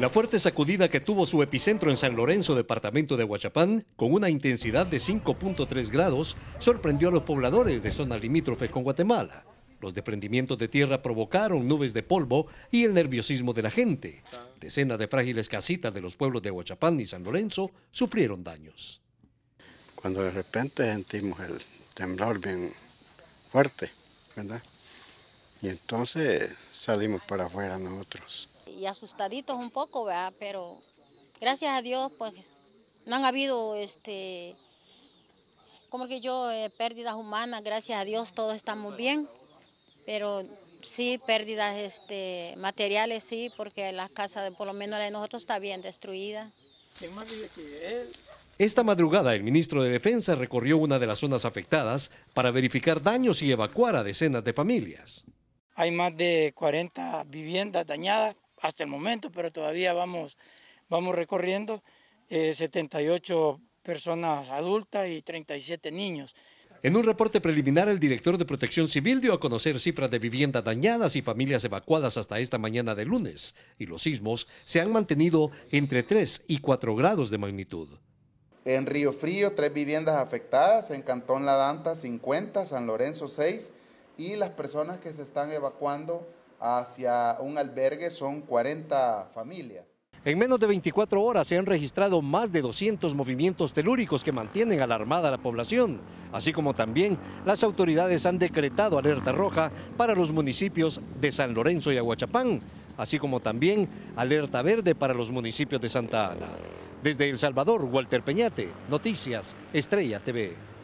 La fuerte sacudida que tuvo su epicentro en San Lorenzo, departamento de Huachapán, con una intensidad de 5.3 grados, sorprendió a los pobladores de zonas limítrofes con Guatemala. Los desprendimientos de tierra provocaron nubes de polvo y el nerviosismo de la gente. Decenas de frágiles casitas de los pueblos de Huachapán y San Lorenzo sufrieron daños. Cuando de repente sentimos el temblor bien fuerte, ¿verdad? Y entonces salimos para afuera nosotros y asustaditos un poco, ¿verdad? Pero gracias a Dios, pues no han habido, este, como que yo, eh, pérdidas humanas, gracias a Dios todos estamos bien, pero sí, pérdidas este, materiales, sí, porque la casa, de por lo menos la de nosotros, está bien destruida. Esta madrugada el ministro de Defensa recorrió una de las zonas afectadas para verificar daños y evacuar a decenas de familias. Hay más de 40 viviendas dañadas hasta el momento, pero todavía vamos, vamos recorriendo 78 eh, personas adultas y 37 niños. En un reporte preliminar, el director de Protección Civil dio a conocer cifras de viviendas dañadas y familias evacuadas hasta esta mañana de lunes, y los sismos se han mantenido entre 3 y 4 grados de magnitud. En Río Frío, tres viviendas afectadas, en Cantón La Danta 50, San Lorenzo 6, y las personas que se están evacuando hacia un albergue son 40 familias. En menos de 24 horas se han registrado más de 200 movimientos telúricos que mantienen alarmada a la población, así como también las autoridades han decretado alerta roja para los municipios de San Lorenzo y Aguachapán, así como también alerta verde para los municipios de Santa Ana. Desde El Salvador, Walter Peñate, Noticias, Estrella TV.